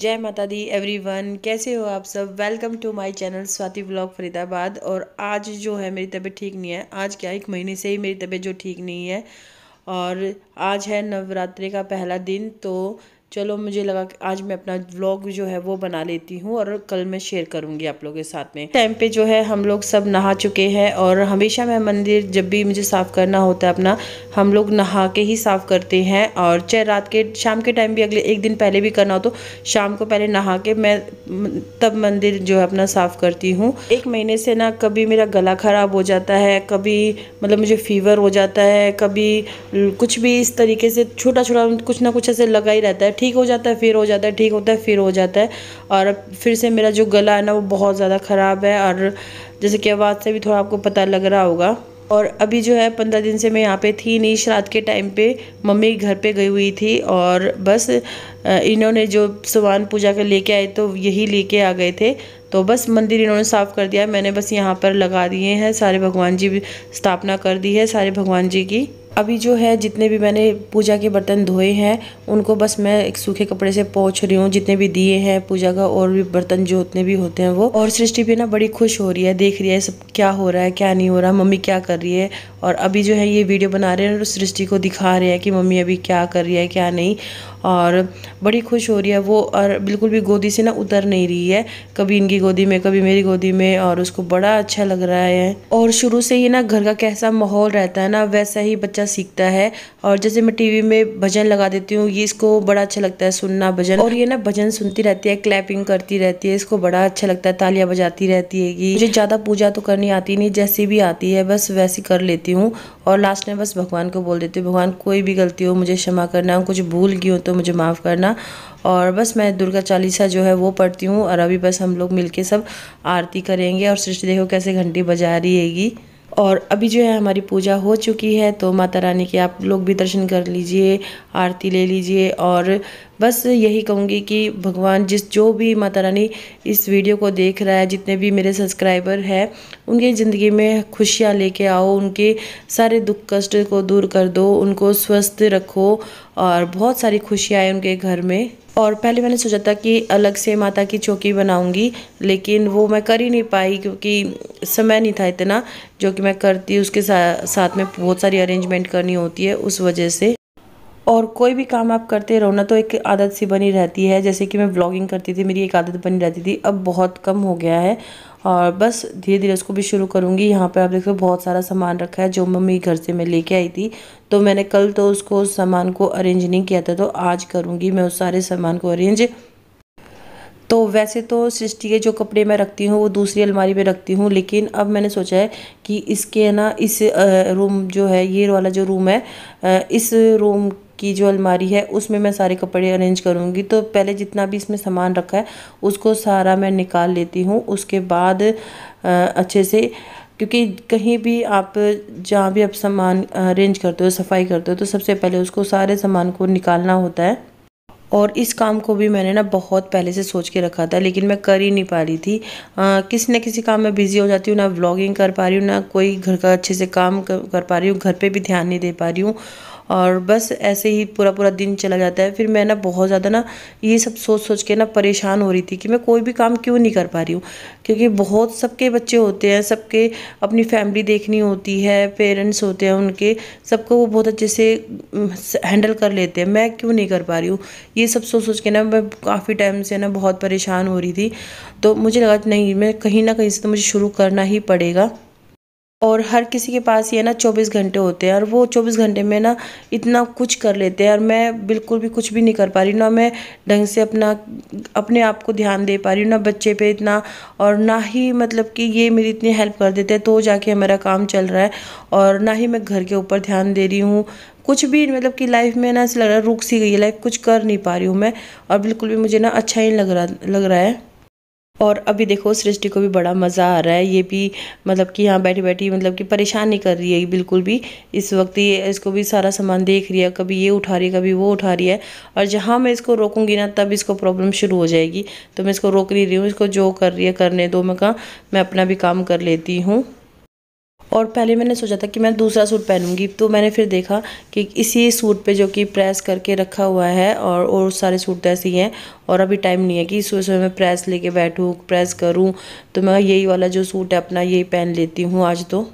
जय माता दी एवरीवन कैसे हो आप सब welcome to my channel Swati blog Faridabad और आज जो है मेरी तबीयत ठीक नहीं है आज क्या एक महीने से ही मेरी तबीयत जो ठीक नहीं है और आज है नवरात्रि का पहला दिन तो चलो मुझे लगा कि आज मैं अपना व्लॉग जो है वो बना लेती हूँ और कल मैं शेयर करूँगी आप लोगों के साथ में टाइम पे जो है हम लोग सब नहा चुके हैं और हमेशा मैं मंदिर जब भी मुझे साफ़ करना होता है अपना हम लोग नहा के ही साफ़ करते हैं और चाहे रात के शाम के टाइम भी अगले एक दिन पहले भी करना हो तो शाम को पहले नहा के मैं तब मंदिर जो है अपना साफ़ करती हूँ एक महीने से ना कभी मेरा गला ख़राब हो जाता है कभी मतलब मुझे फ़ीवर हो जाता है कभी कुछ भी इस तरीके से छोटा छोटा कुछ ना कुछ ऐसे लगा ही रहता है ठीक हो जाता है फिर हो जाता है ठीक होता है फिर हो जाता है और फिर से मेरा जो गला है ना वो बहुत ज़्यादा ख़राब है और जैसे कि आवाज़ से भी थोड़ा आपको पता लग रहा होगा और अभी जो है पंद्रह दिन से मैं यहाँ पे थी नहीं रात के टाइम पे मम्मी घर पे गई हुई थी और बस इन्होंने जो सुवान पूजा के लेके आए तो यही लेके आ गए थे तो बस मंदिर इन्होंने साफ़ कर दिया मैंने बस यहाँ पर लगा दिए हैं सारे भगवान जी स्थापना कर दी है सारे भगवान जी की अभी जो है जितने भी मैंने पूजा के बर्तन धोए हैं उनको बस मैं एक सूखे कपड़े से पोछ रही हूँ जितने भी दिए हैं पूजा का और भी बर्तन जो उतने भी होते हैं वो और सृष्टि भी ना बड़ी खुश हो रही है देख रही है सब क्या हो रहा है क्या नहीं हो रहा मम्मी क्या कर रही है और अभी जो है ये वीडियो बना रहे हैं और सृष्टि को दिखा रहे हैं कि मम्मी अभी क्या कर रही है क्या नहीं और बड़ी खुश हो रही है वो और बिल्कुल भी गोदी से ना उतर नहीं रही है कभी इनकी गोदी में कभी मेरी गोदी में और उसको बड़ा अच्छा लग रहा है और शुरू से ही ना घर का कैसा माहौल रहता है ना वैसा ही बच्चा सीखता है और जैसे मैं टीवी में भजन लगा देती हूँ ये इसको बड़ा अच्छा लगता है सुनना भजन और ये ना भजन सुनती रहती है क्लैपिंग करती रहती है इसको बड़ा अच्छा लगता है तालियां बजाती रहती है कि मुझे ज़्यादा पूजा तो करनी आती नहीं जैसी भी आती है बस वैसी कर लेती हूँ और लास्ट में बस भगवान को बोल देती हूँ भगवान कोई भी गलती हो मुझे क्षमा करना कुछ भूल गई हो तो तो मुझे माफ़ करना और बस मैं दुर्गा चालीसा जो है वो पढ़ती हूँ और अभी बस हम लोग मिलके सब आरती करेंगे और सृष्टि देखो कैसे घंटी बजा रही हैगी और अभी जो है हमारी पूजा हो चुकी है तो माता रानी के आप लोग भी दर्शन कर लीजिए आरती ले लीजिए और बस यही कहूँगी कि भगवान जिस जो भी माता रानी इस वीडियो को देख रहा है जितने भी मेरे सब्सक्राइबर हैं उनकी ज़िंदगी में खुशियाँ लेके आओ उनके सारे दुख कष्ट को दूर कर दो उनको स्वस्थ रखो और बहुत सारी खुशियाँ आए उनके घर में और पहले मैंने सोचा था कि अलग से माता की चौकी बनाऊंगी लेकिन वो मैं कर ही नहीं पाई क्योंकि समय नहीं था इतना जो कि मैं करती उसके साथ में बहुत सारी अरेंजमेंट करनी होती है उस वजह से और कोई भी काम आप करते रहो ना तो एक आदत सी बनी रहती है जैसे कि मैं ब्लॉगिंग करती थी मेरी एक आदत बनी रहती थी अब बहुत कम हो गया है और बस धीरे धीरे उसको भी शुरू करूँगी यहाँ पर आप देखो बहुत सारा सामान रखा है जो मम्मी घर से मैं लेके आई थी तो मैंने कल तो उसको उस सामान को अरेंज नहीं किया था तो आज करूँगी मैं उस सारे सामान को अरेंज तो वैसे तो सृष्टि के जो कपड़े मैं रखती हूँ वो दूसरी अलमारी में रखती हूँ लेकिन अब मैंने सोचा है कि इसके ना इस रूम जो है ये वाला जो रूम है इस रूम की जो अलमारी है उसमें मैं सारे कपड़े अरेंज करूँगी तो पहले जितना भी इसमें सामान रखा है उसको सारा मैं निकाल लेती हूँ उसके बाद अच्छे से क्योंकि कहीं भी आप जहाँ भी आप सामान अरेंज करते हो सफाई करते हो तो सबसे पहले उसको सारे सामान को निकालना होता है और इस काम को भी मैंने ना बहुत पहले से सोच के रखा था लेकिन मैं कर ही नहीं पा रही थी आ, किसी न किसी काम में बिज़ी हो जाती हूँ ना व्लॉगिंग कर पा रही हूँ ना कोई घर का अच्छे से काम कर, कर पा रही हूँ घर पे भी ध्यान नहीं दे पा रही हूँ और बस ऐसे ही पूरा पूरा दिन चला जाता है फिर मैं ना बहुत ज़्यादा ना ये सब सोच सोच के ना परेशान हो रही थी कि मैं कोई भी काम क्यों नहीं कर पा रही हूँ क्योंकि बहुत सबके बच्चे होते हैं सबके अपनी फैमिली देखनी होती है पेरेंट्स होते हैं उनके सबको वो बहुत अच्छे से हैंडल कर लेते हैं मैं क्यों नहीं कर पा रही हूँ ये सब सोच सोच के ना मैं काफ़ी टाइम से ना बहुत परेशान हो रही थी तो मुझे लगा नहीं मैं कहीं ना कहीं से तो मुझे शुरू करना ही पड़ेगा और हर किसी के पास ये ना चौबीस घंटे होते हैं और वो चौबीस घंटे में ना इतना कुछ कर लेते हैं और मैं बिल्कुल भी कुछ भी नहीं कर पा रही ना मैं ढंग से अपना अपने आप को ध्यान दे पा रही हूँ ना बच्चे पे इतना और ना ही मतलब कि ये मेरी इतनी हेल्प कर देते हैं तो जाके हमारा काम चल रहा है और ना ही मैं घर के ऊपर ध्यान दे रही हूँ कुछ भी मतलब कि लाइफ में ना ऐसा लग रहा है रुक सी गई है लाइफ कुछ कर नहीं पा रही हूँ मैं और बिल्कुल भी मुझे ना अच्छा ही लग रहा लग रहा है और अभी देखो सृष्टि को भी बड़ा मज़ा आ रहा है ये भी मतलब कि यहाँ बैठी बैठी मतलब कि परेशान नहीं कर रही है बिल्कुल भी इस वक्त ये इसको भी सारा सामान देख रही है कभी ये उठा रही है कभी वो उठा रही है और जहाँ मैं इसको रोकूंगी ना तब इसको प्रॉब्लम शुरू हो जाएगी तो मैं इसको रोक नहीं रही हूँ इसको जो कर रही है करने दो मैं कहा मैं अपना भी काम कर लेती हूँ और पहले मैंने सोचा था कि मैं दूसरा सूट पहनूंगी तो मैंने फिर देखा कि इसी सूट पे जो कि प्रेस करके रखा हुआ है और और सारे सूट तो ऐसे ही हैं और अभी टाइम नहीं है कि सुबह सुबह मैं प्रेस लेके बैठूँ प्रेस करूँ तो मैं यही वाला जो सूट है अपना यही पहन लेती हूँ आज तो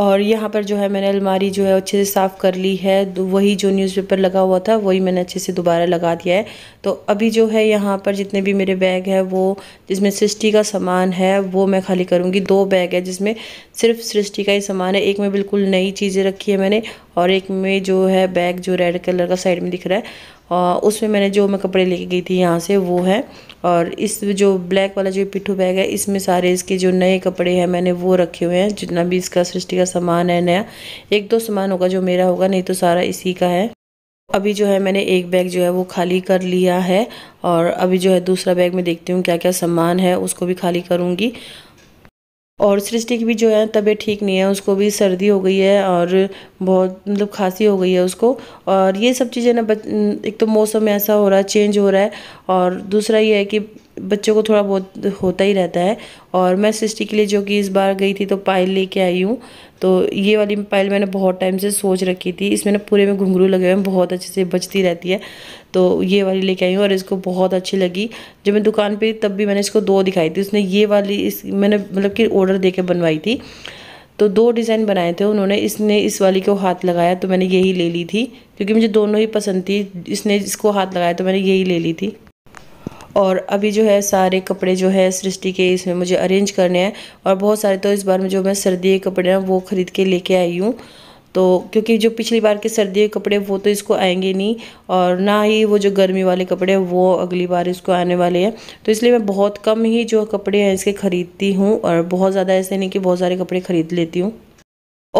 और यहाँ पर जो है मैंने अलमारी जो है अच्छे से साफ़ कर ली है वही जो न्यूज़पेपर लगा हुआ था वही मैंने अच्छे से दोबारा लगा दिया है तो अभी जो है यहाँ पर जितने भी मेरे बैग है वो जिसमें सृष्टि का सामान है वो मैं खाली करूँगी दो बैग है जिसमें सिर्फ सृष्टि का ही सामान है एक में बिल्कुल नई चीज़ें रखी है मैंने और एक में जो है बैग जो रेड कलर का साइड में दिख रहा है उसमें मैंने जो मैं कपड़े लेके गई थी यहाँ से वो है और इस जो ब्लैक वाला जो पिट्ठू बैग है इसमें सारे इसके जो नए कपड़े हैं मैंने वो रखे हुए हैं जितना भी इसका सृष्टि का सामान है नया एक दो सामान होगा जो मेरा होगा नहीं तो सारा इसी का है अभी जो है मैंने एक बैग जो है वो खाली कर लिया है और अभी जो है दूसरा बैग में देखती हूँ क्या क्या सामान है उसको भी खाली करूँगी और सृष्टि की भी जो है तबीयत ठीक नहीं है उसको भी सर्दी हो गई है और बहुत मतलब खांसी हो गई है उसको और ये सब चीज़ें ना एक तो मौसम ऐसा हो रहा है चेंज हो रहा है और दूसरा ये है कि बच्चों को थोड़ा बहुत होता ही रहता है और मैं सृष्टि के लिए जो कि इस बार गई थी तो पायल लेके आई हूँ तो ये वाली पायल मैंने बहुत टाइम से सोच रखी थी इसमें ना पूरे में घुंघरू लगे हुए हैं बहुत अच्छे से बचती रहती है तो ये वाली लेके आई हूँ और इसको बहुत अच्छी लगी जब मैं दुकान पर तब भी मैंने इसको दो दिखाई थी उसने ये वाली इस मैंने मतलब कि ऑर्डर दे बनवाई थी तो दो डिज़ाइन बनाए थे उन्होंने इसने इस वाली को हाथ लगाया तो मैंने यही ले ली थी क्योंकि मुझे दोनों ही पसंद थी इसने इसको हाथ लगाया तो मैंने यही ले ली थी और अभी जो है सारे कपड़े जो है सृष्टि के इसमें मुझे अरेंज करने हैं और बहुत सारे तो इस बार में जो मैं सर्दी के कपड़े हैं वो ख़रीद के लेके आई हूँ तो क्योंकि जो पिछली बार के सर्दी के कपड़े वो तो इसको आएंगे नहीं और ना ही वो जो गर्मी वाले कपड़े वो अगली बार इसको आने वाले हैं तो इसलिए मैं बहुत कम ही जो कपड़े हैं इसके ख़रीदती हूँ और बहुत ज़्यादा ऐसे नहीं कि बहुत सारे कपड़े ख़रीद लेती हूँ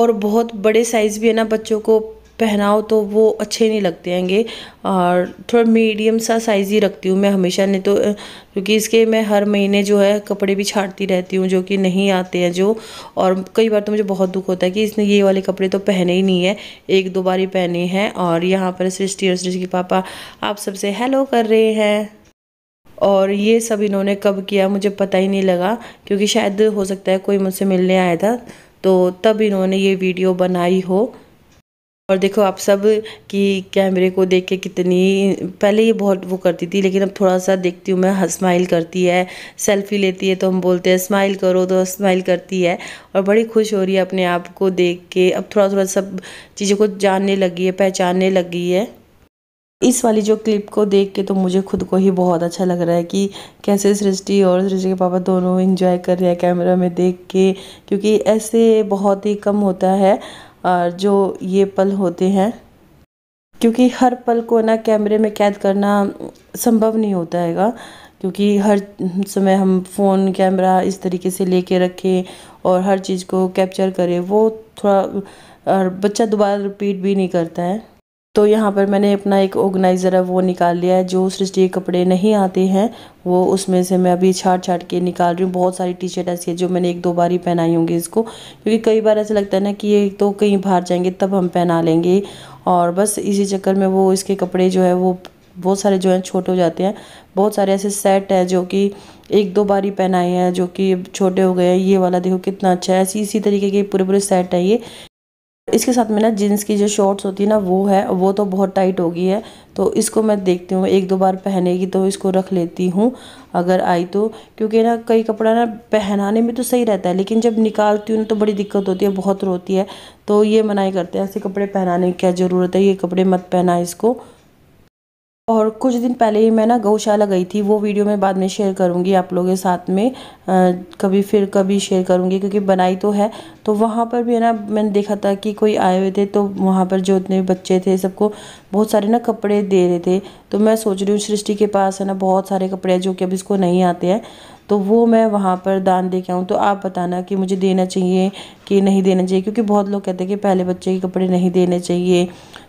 और बहुत बड़े साइज़ भी है ना बच्चों को पहनाओ तो वो अच्छे नहीं लगते हैंगे और थोड़ा मीडियम सा साइज़ ही रखती हूँ मैं हमेशा नहीं तो क्योंकि इसके मैं हर महीने जो है कपड़े भी छाटती रहती हूँ जो कि नहीं आते हैं जो और कई बार तो मुझे बहुत दुख होता है कि इसने ये वाले कपड़े तो पहने ही नहीं है एक दो बार ही पहने हैं और यहाँ पर सृष्टि और सृष्टि के पापा आप सबसे हेलो कर रहे हैं और ये सब इन्होंने कब किया मुझे पता ही नहीं लगा क्योंकि शायद हो सकता है कोई मुझसे मिलने आया था तो तब इन्होंने ये वीडियो बनाई हो और देखो आप सब कि कैमरे को देख के कितनी पहले ये बहुत वो करती थी लेकिन अब थोड़ा सा देखती हूँ मैं स्माइल करती है सेल्फी लेती है तो हम बोलते हैं स्माइल करो तो स्माइल करती है और बड़ी खुश हो रही है अपने आप को देख के अब थोड़ा थोड़ा सब चीज़ों को जानने लगी है पहचानने लगी है इस वाली जो क्लिप को देख के तो मुझे खुद को ही बहुत अच्छा लग रहा है कि कैसे सृष्टि और सृष्टि के पापा दोनों इन्जॉय कर रहे हैं कैमरा में देख के क्योंकि ऐसे बहुत ही कम होता है जो ये पल होते हैं क्योंकि हर पल को ना कैमरे में कैद करना संभव नहीं होता हैगा क्योंकि हर समय हम फ़ोन कैमरा इस तरीके से लेके रखें और हर चीज़ को कैप्चर करें वो थोड़ा और बच्चा दोबारा रिपीट भी नहीं करता है तो यहाँ पर मैंने अपना एक ऑर्गेनाइज़र है वो निकाल लिया है जो सृष्टि के कपड़े नहीं आते हैं वो उसमें से मैं अभी छाट छाट के निकाल रही हूँ बहुत सारी टी शर्ट ऐसी है जो मैंने एक दो बार ही पहनाई होंगी इसको क्योंकि कई बार ऐसा लगता है ना कि ये तो कहीं बाहर जाएंगे तब हम पहना लेंगे और बस इसी चक्कर में वो इसके कपड़े जो है वो बहुत सारे जो हैं छोटे हो जाते हैं बहुत सारे ऐसे सेट है जो कि एक दो बार ही पहनाए हैं जो कि छोटे हो गए हैं ये वाला देखो कितना अच्छा है ऐसी इसी तरीके के पूरे पूरे सेट है ये इसके साथ में ना जीन्स की जो शॉर्ट्स होती है ना वो है वो तो बहुत टाइट हो गई है तो इसको मैं देखती हूँ एक दो बार पहनेगी तो इसको रख लेती हूँ अगर आई तो क्योंकि ना कई कपड़ा ना पहनाने में तो सही रहता है लेकिन जब निकालती हूँ तो बड़ी दिक्कत होती है बहुत रोती है तो ये मनाई करते हैं ऐसे कपड़े पहनाने की क्या ज़रूरत है ये कपड़े मत पहना इसको और कुछ दिन पहले ही मैं ना गौशाला गई थी वो वीडियो मैं बाद में शेयर करूँगी आप लोगों के साथ में आ, कभी फिर कभी शेयर करूँगी क्योंकि बनाई तो है तो वहाँ पर भी है ना मैंने देखा था कि कोई आए हुए थे तो वहाँ पर जो इतने बच्चे थे सबको बहुत सारे ना कपड़े दे रहे थे तो मैं सोच रही हूँ सृष्टि के पास है ना बहुत सारे कपड़े हैं जो कि अब इसको नहीं आते हैं तो वो मैं वहाँ पर दान दे के आऊँ तो आप बताना कि मुझे देना चाहिए कि नहीं देना चाहिए क्योंकि बहुत लोग कहते हैं कि पहले बच्चे के कपड़े नहीं देने चाहिए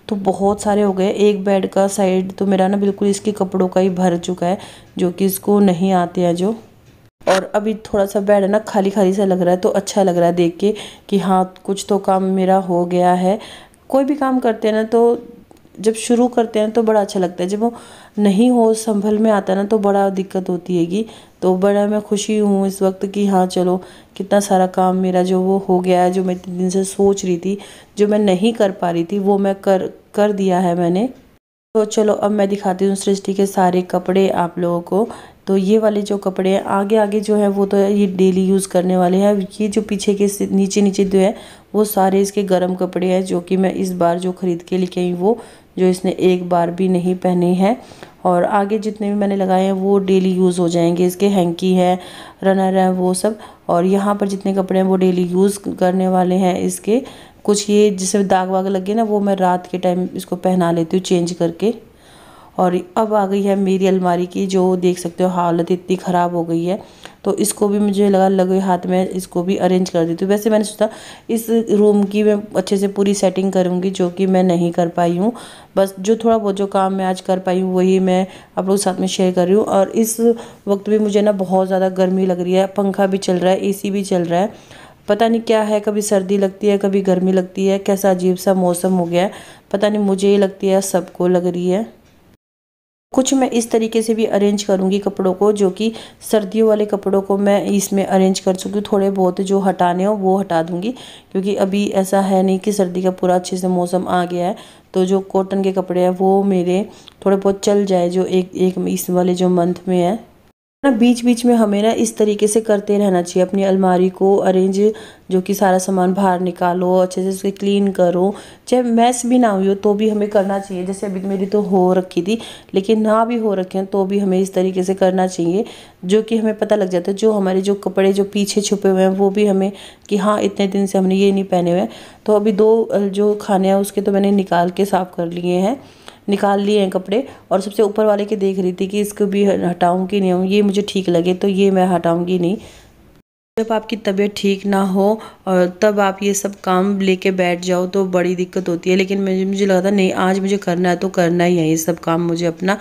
तो बहुत सारे हो गए एक बेड का साइड तो मेरा ना बिल्कुल इसके कपड़ों का ही भर चुका है जो कि इसको नहीं आते हैं जो और अभी थोड़ा सा बेड है ना खाली खाली सा लग रहा है तो अच्छा लग रहा है देख के कि हाँ कुछ तो काम मेरा हो गया है कोई भी काम करते हैं ना तो जब शुरू करते हैं तो बड़ा अच्छा लगता है जब वो नहीं हो संभल में आता ना तो बड़ा दिक्कत होती हैगी तो बड़ा मैं खुशी हूँ इस वक्त कि हाँ चलो कितना सारा काम मेरा जो वो हो गया है जो मैं इतने दिन से सोच रही थी जो मैं नहीं कर पा रही थी वो मैं कर कर दिया है मैंने तो चलो अब मैं दिखाती हूँ सृष्टि के सारे कपड़े आप लोगों को तो ये वाले जो कपड़े हैं आगे आगे जो है वो तो ये डेली यूज़ करने वाले हैं ये जो पीछे के नीचे नीचे जो है वो सारे इसके गर्म कपड़े हैं जो कि मैं इस बार जो ख़रीद के लिखे आई वो जो इसने एक बार भी नहीं पहने हैं और आगे जितने भी मैंने लगाए हैं वो डेली यूज़ हो जाएंगे इसके हैंकी है रनर है वो सब और यहाँ पर जितने कपड़े हैं वो डेली यूज़ करने वाले हैं इसके कुछ ये जिसमें दाग वाग लगे ना वो मैं रात के टाइम इसको पहना लेती हूँ चेंज करके और अब आ गई है मेरी अलमारी की जो देख सकते हो हालत इतनी ख़राब हो गई है तो इसको भी मुझे लगा लगे हाथ में इसको भी अरेंज कर देती हूँ तो वैसे मैंने सोचा इस रूम की मैं अच्छे से पूरी सेटिंग करूँगी जो कि मैं नहीं कर पाई हूँ बस जो थोड़ा बहुत जो काम मैं आज कर पाई हूँ वही मैं आप के साथ में शेयर कर रही हूँ और इस वक्त भी मुझे ना बहुत ज़्यादा गर्मी लग रही है पंखा भी चल रहा है ए भी चल रहा है पता नहीं क्या है कभी सर्दी लगती है कभी गर्मी लगती है कैसा अजीब सा मौसम हो गया है पता नहीं मुझे ही लगती है सबको लग रही है कुछ मैं इस तरीके से भी अरेंज करूँगी कपड़ों को जो कि सर्दियों वाले कपड़ों को मैं इसमें अरेंज कर चुकी हूँ थोड़े बहुत जो हटाने हो वो हटा दूँगी क्योंकि अभी ऐसा है नहीं कि सर्दी का पूरा अच्छे से मौसम आ गया है तो जो कॉटन के कपड़े हैं वो मेरे थोड़े बहुत चल जाए जो एक एक इस वाले जो मंथ में है ना बीच बीच में हमें ना इस तरीके से करते रहना चाहिए अपनी अलमारी को अरेंज जो कि सारा सामान बाहर निकालो अच्छे से उसे क्लीन करो चाहे मैस भी ना हुई हो तो भी हमें करना चाहिए जैसे अभी मेरी तो हो रखी थी लेकिन ना भी हो रखे हैं तो भी हमें इस तरीके से करना चाहिए जो कि हमें पता लग जाता है जो हमारे जो कपड़े जो पीछे छुपे हुए हैं वो भी हमें कि हाँ इतने दिन से हमने ये नहीं पहने हुए हैं तो अभी दो जो खाने हैं उसके तो मैंने निकाल के साफ़ कर लिए हैं निकाल लिए हैं कपड़े और सबसे ऊपर वाले के देख रही थी कि इसको भी हटाऊँ कि नहीं ये मुझे ठीक लगे तो ये मैं हटाऊँगी नहीं जब आपकी तबीयत ठीक ना हो और तब आप ये सब काम लेके बैठ जाओ तो बड़ी दिक्कत होती है लेकिन मुझे मुझे लगा था नहीं आज मुझे करना है तो करना ही है ये सब काम मुझे अपना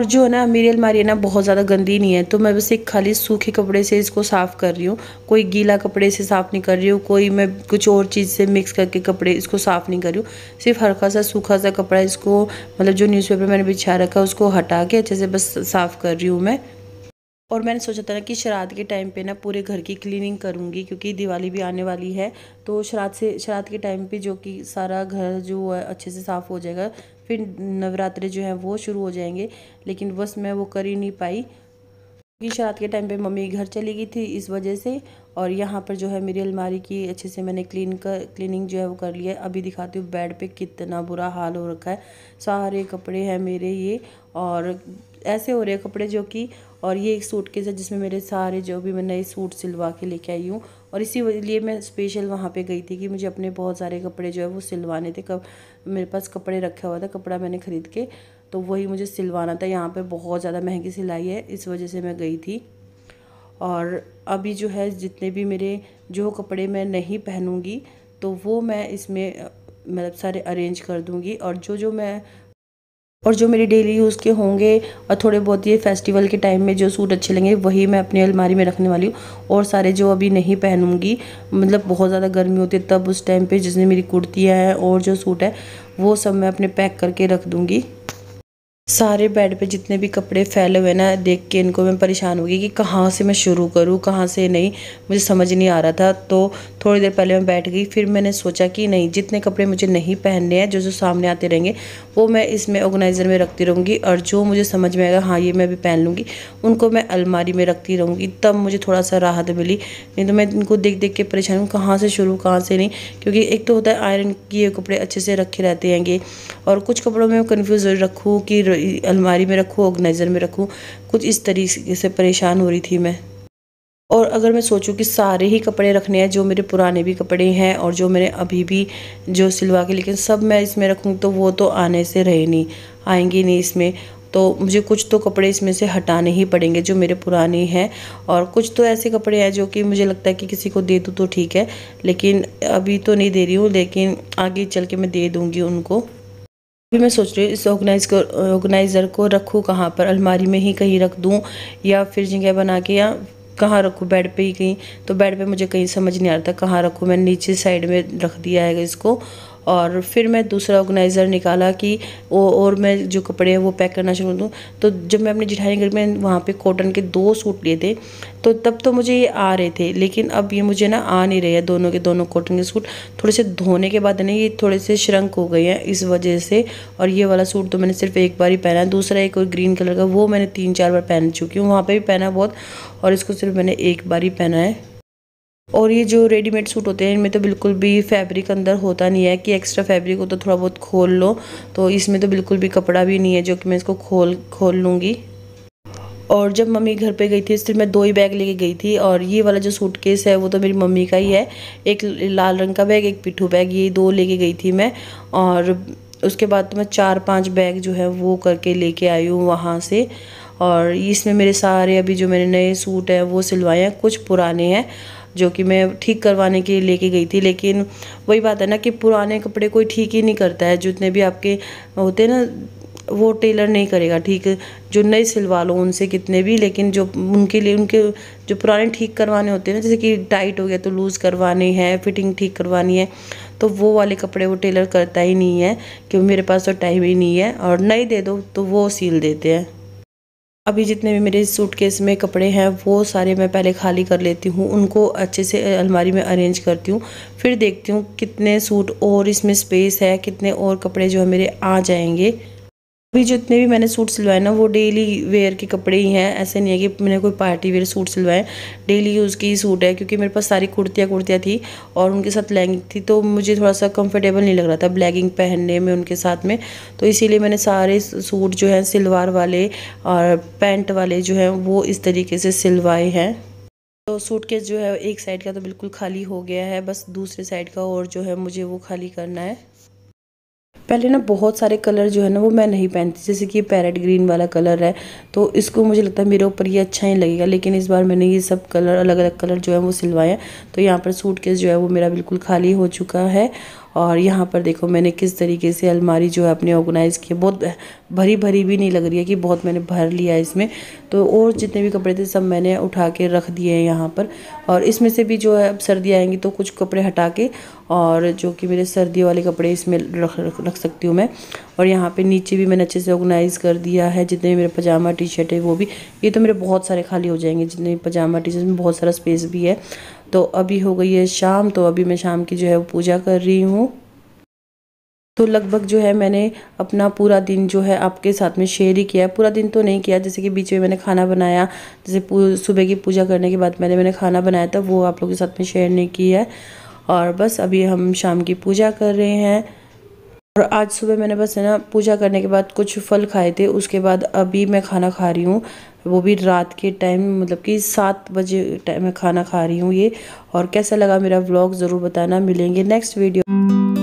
और जो है ना मेरी अलमारी है ना बहुत ज़्यादा गंदी नहीं है तो मैं बस एक खाली सूखे कपड़े से इसको साफ़ कर रही हूँ कोई गीला कपड़े से साफ़ नहीं कर रही हूँ कोई मैं कुछ और चीज़ से मिक्स करके कपड़े इसको साफ़ नहीं कर रही हूँ सिर्फ हल्का सा सूखा सा कपड़ा इसको मतलब जो न्यूज़पेपर मैंने बिछा रखा है उसको हटा के अच्छे से बस साफ़ कर रही हूँ मैं और मैंने सोचा था ना कि शराब के टाइम पे ना पूरे घर की क्लीनिंग करूँगी क्योंकि दिवाली भी आने वाली है तो शराध से शराब के टाइम पे जो कि सारा घर जो है अच्छे से साफ़ हो जाएगा फिर नवरात्रे जो हैं वो शुरू हो जाएंगे लेकिन बस मैं वो कर ही नहीं पाई क्योंकि रात के टाइम पे मम्मी घर चली गई थी इस वजह से और यहाँ पर जो है मेरी अलमारी की अच्छे से मैंने क्लीन कर क्लीनिंग जो है वो कर लिया अभी दिखाती हूँ बेड पे कितना बुरा हाल हो रखा है सारे कपड़े हैं मेरे ये और ऐसे हो रहे कपड़े जो कि और ये एक सूट केस है जिसमें मेरे सारे जो भी मैं नए सूट सिलवा के लेके आई हूँ और इसी लिए मैं स्पेशल वहाँ पे गई थी कि मुझे अपने बहुत सारे कपड़े जो है वो सिलवाने थे कब मेरे पास कपड़े रखा हुआ था कपड़ा मैंने ख़रीद के तो वही मुझे सिलवाना था यहाँ पे बहुत ज़्यादा महंगी सिलाई है इस वजह से मैं गई थी और अभी जो है जितने भी मेरे जो कपड़े मैं नहीं पहनूँगी तो वो मैं इसमें मतलब सारे अरेंज कर दूँगी और जो जो मैं और जो मेरे डेली यूज़ के होंगे और थोड़े बहुत ये फेस्टिवल के टाइम में जो सूट अच्छे लगेंगे वही मैं अपनी अलमारी में रखने वाली हूँ और सारे जो अभी नहीं पहनूंगी मतलब बहुत ज़्यादा गर्मी होती है तब उस टाइम पे जिसने मेरी कुर्तियाँ हैं और जो सूट है वो सब मैं अपने पैक करके रख दूँगी सारे बेड पे जितने भी कपड़े फैले हुए ना देख के इनको मैं परेशान हो गई कि कहाँ से मैं शुरू करूँ कहाँ से नहीं मुझे समझ नहीं आ रहा था तो थोड़ी देर पहले मैं बैठ गई फिर मैंने सोचा कि नहीं जितने कपड़े मुझे नहीं पहनने हैं जो जो सामने आते रहेंगे वो मैं इसमें ऑर्गेनाइज़र में रखती रहूँगी और जो मुझे समझ में आएगा हाँ ये मैं भी पहन लूँगी उनको मैं अलमारी में रखती रहूँगी तब मुझे थोड़ा सा राहत मिली नहीं तो मैं इनको देख देख के परेशान हूँ कहाँ से शुरू कहाँ से नहीं क्योंकि एक तो होता है आयरन किए कपड़े अच्छे से रखे रहते हैंगे और कुछ कपड़ों में कन्फ्यूज़ रखूँ कि अलमारी में रखूँ ऑर्गेनाइज़र में रखूँ कुछ इस तरीके से परेशान हो रही थी मैं और अगर मैं सोचूं कि सारे ही कपड़े रखने हैं जो मेरे पुराने भी कपड़े हैं और जो मैंने अभी भी जो सिलवा के लेकिन सब मैं इसमें रखूँ तो वो तो आने से रहे नहीं आएंगे नहीं इसमें तो मुझे कुछ तो कपड़े इसमें से हटाने ही पड़ेंगे जो मेरे पुराने हैं और कुछ तो ऐसे कपड़े हैं जो कि मुझे लगता है कि किसी को दे दूँ तो ठीक है लेकिन अभी तो नहीं दे रही हूँ लेकिन आगे चल के मैं दे दूँगी उनको अभी मैं सोच रही हूँ इस ऑर्गेनाइज को ऑर्गेनाइज़र को रखूँ कहाँ पर अलमारी में ही कहीं रख दूँ या फिर जगह बना के या कहाँ रखूँ बेड पे ही कहीं तो बेड पे मुझे कहीं समझ नहीं आ रहा था कहाँ रखूँ मैंने नीचे साइड में रख दिया है इसको और फिर मैं दूसरा ऑर्गेनाइज़र निकाला कि वो और मैं जो कपड़े हैं वो पैक करना शुरू दूँ तो जब मैं अपनी जिठाई घर में वहाँ पे कॉटन के दो सूट लिए थे तो तब तो मुझे ये आ रहे थे लेकिन अब ये मुझे ना आ नहीं रहे हैं दोनों के दोनों कॉटन के सूट थोड़े से धोने के बाद ना ये थोड़े से श्रंक हो गए हैं इस वजह से और ये वाला सूट तो मैंने सिर्फ एक बार ही पहना है दूसरा एक और ग्रीन कलर का वो मैंने तीन चार बार पहन चुकी हूँ वहाँ पर भी पहना बहुत और इसको सिर्फ मैंने एक बार ही पहना है और ये जो रेडीमेड सूट होते हैं इनमें तो बिल्कुल भी फैब्रिक अंदर होता नहीं है कि एक्स्ट्रा फैब्रिक हो तो थोड़ा बहुत खोल लो तो इसमें तो बिल्कुल भी कपड़ा भी नहीं है जो कि मैं इसको खोल खोल लूँगी और जब मम्मी घर पे गई थी इसलिए मैं दो ही बैग लेके गई थी और ये वाला जो सूटकेस है वो तो मेरी मम्मी का ही है एक लाल रंग का बैग एक पिट्ठू बैग ये दो लेके गई थी मैं और उसके बाद तो मैं चार पांच बैग जो है वो करके लेके आई हूँ वहाँ से और इसमें मेरे सारे अभी जो मेरे नए सूट हैं वो सिलवाए हैं कुछ पुराने हैं जो कि मैं ठीक करवाने के लिए लेके गई थी लेकिन वही बात है ना कि पुराने कपड़े कोई ठीक ही नहीं करता है जितने भी आपके होते हैं ना वो टेलर नहीं करेगा ठीक जो नए सिलवा लो उनसे कितने भी लेकिन जो उनके लिए उनके जो पुराने ठीक करवाने होते हैं ना जैसे कि टाइट हो गया तो लूज़ करवानी है फिटिंग ठीक करवानी है तो वो वाले कपड़े वो टेलर करता ही नहीं है क्योंकि मेरे पास तो टाइम ही नहीं है और नए दे दो तो वो सील देते हैं अभी जितने भी मेरे सूटकेस में कपड़े हैं वो सारे मैं पहले खाली कर लेती हूँ उनको अच्छे से अलमारी में अरेंज करती हूँ फिर देखती हूँ कितने सूट और इसमें स्पेस है कितने और कपड़े जो है मेरे आ जाएंगे अभी जितने भी मैंने सूट सिलवाए ना वो डेली वेयर के कपड़े ही हैं ऐसे नहीं है कि मैंने कोई पार्टी वेयर सूट सिलवाए डेली यूज़ के ही सूट है क्योंकि मेरे पास सारी कुर्तियाँ कुर्तियाँ थी और उनके साथ लैंग थी तो मुझे थोड़ा सा कंफर्टेबल नहीं लग रहा था ब्लैगिंग पहनने में उनके साथ में तो इसीलिए मैंने सारे सूट जो हैं सिलवार वाले और पैंट वाले जो हैं वो इस तरीके से सिलवाए हैं तो सूट केस जो है एक साइड का तो बिल्कुल खाली हो गया है बस दूसरे साइड का और जो है मुझे वो खाली करना है पहले ना बहुत सारे कलर जो है ना वो मैं नहीं पहनती जैसे कि पैरेट ग्रीन वाला कलर है तो इसको मुझे लगता है मेरे ऊपर ये अच्छा ही लगेगा लेकिन इस बार मैंने ये सब कलर अलग अलग कलर जो है वो सिलवाए हैं तो यहाँ पर सूट केस जो है वो मेरा बिल्कुल खाली हो चुका है और यहाँ पर देखो मैंने किस तरीके से अलमारी जो है अपने ऑर्गेनाइज़ की बहुत भरी भरी भी नहीं लग रही है कि बहुत मैंने भर लिया है इसमें तो और जितने भी कपड़े थे सब मैंने उठा के रख दिए हैं यहाँ पर और इसमें से भी जो है अब सर्दी आएंगी तो कुछ कपड़े हटा के और जो कि मेरे सर्दी वाले कपड़े इसमें रख रख, रख सकती हूँ मैं और यहाँ पे नीचे भी मैंने अच्छे से ऑर्गेनाइज़ कर दिया है जितने भी मेरे पजामा टी शर्ट है वो भी ये तो मेरे बहुत सारे खाली हो जाएंगे जितने पजामा टी शर्ट में बहुत सारा स्पेस भी है तो अभी हो गई है शाम तो अभी मैं शाम की जो है वो पूजा कर रही हूँ तो लगभग जो है मैंने अपना पूरा दिन जो है आपके साथ में शेयर ही किया पूरा दिन तो नहीं किया जैसे कि बीच में मैंने खाना बनाया जैसे सुबह की पूजा करने के बाद मैंने मैंने खाना बनाया था वो आप लोगों के साथ में शेयर नहीं किया है और बस अभी हम शाम की पूजा कर रहे हैं और आज सुबह मैंने बस है ना पूजा करने के बाद कुछ फल खाए थे उसके बाद अभी मैं खाना खा रही हूँ वो भी रात के टाइम मतलब कि सात बजे टाइम में खाना खा रही हूँ ये और कैसा लगा मेरा व्लॉग ज़रूर बताना मिलेंगे नेक्स्ट वीडियो